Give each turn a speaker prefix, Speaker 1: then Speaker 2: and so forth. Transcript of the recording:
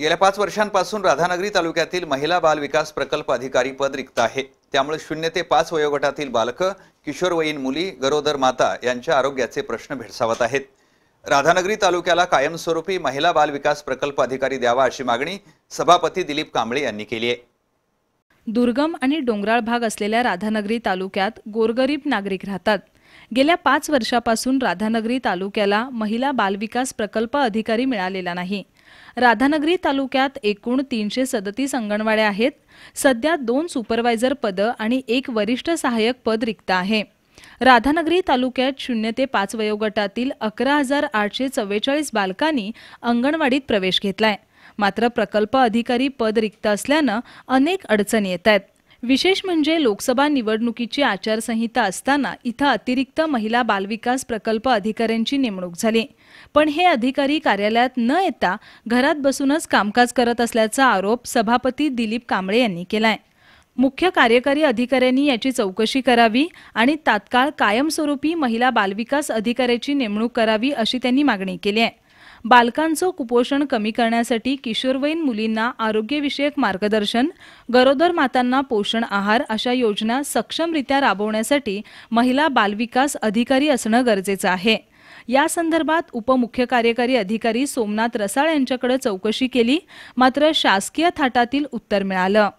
Speaker 1: गेल्या पाच वर्षांपासून राधानगरी तालुक्यातील महिला बाल विकास प्रकल्प अधिकारी पद रिक्त आहे त्यामुळे शून्य ते पाच वयोगटातील बालक किशोरवयीन मुली गरोदर माता यांच्या आरोग्याचे प्रश्न भेडसावत आहेत राधानगरी तालुक्याला कायमस्वरूपी महिला बाल विकास प्रकल्प अधिकारी द्यावा अशी मागणी सभापती दिलीप कांबळे यांनी केली आहे
Speaker 2: दुर्गम आणि डोंगराळ भाग असलेल्या राधानगरी तालुक्यात गोरगरीब नागरिक राहतात गेल्या पाच वर्षापासून राधानगरी तालुक्याला महिला बालविकास प्रकल्प अधिकारी मिळालेला नाही राधानगरी तालुक्यात एकूण तीनशे सदतीस अंगणवाड्या आहेत सध्या दोन सुपरवायझर पदं आणि एक वरिष्ठ सहाय्यक पद रिक्त आहे राधानगरी तालुक्यात शून्य ते पाच वयोगटातील अकरा हजार आठशे चव्वेचाळीस बालकांनी अंगणवाडीत प्रवेश घेतलाय मात्र प्रकल्प अधिकारी पद रिक्त असल्यानं अनेक अडचणी येत आहेत विशेष म्हणजे लोकसभा निवडणुकीची आचारसंहिता असताना इथं अतिरिक्त महिला बालविकास प्रकल्प अधिकाऱ्यांची नेमणूक झाली पण हे अधिकारी कार्यालयात न येता घरात बसूनच कामकाज करत असल्याचा आरोप सभापती दिलीप कांबळे यांनी केलाय मुख्य कार्यकारी अधिकाऱ्यांनी याची चौकशी करावी आणि तात्काळ कायमस्वरूपी महिला बालविकास अधिकाऱ्याची नेमणूक करावी अशी त्यांनी मागणी केली आहे बालकांचं कुपोषण कमी करण्यासाठी किशोरवयीन मुलींना आरोग्यविषयक मार्गदर्शन गरोदर मातांना पोषण आहार अशा योजना सक्षमरित्या राबवण्यासाठी महिला बालविकास अधिकारी असणं गरजेचं आहे या संदर्भात उपमुख्य कार्यकारी अधिकारी सोमनाथ रसाळ यांच्याकडे चौकशी केली मात्र शासकीय थाटातील उत्तर मिळालं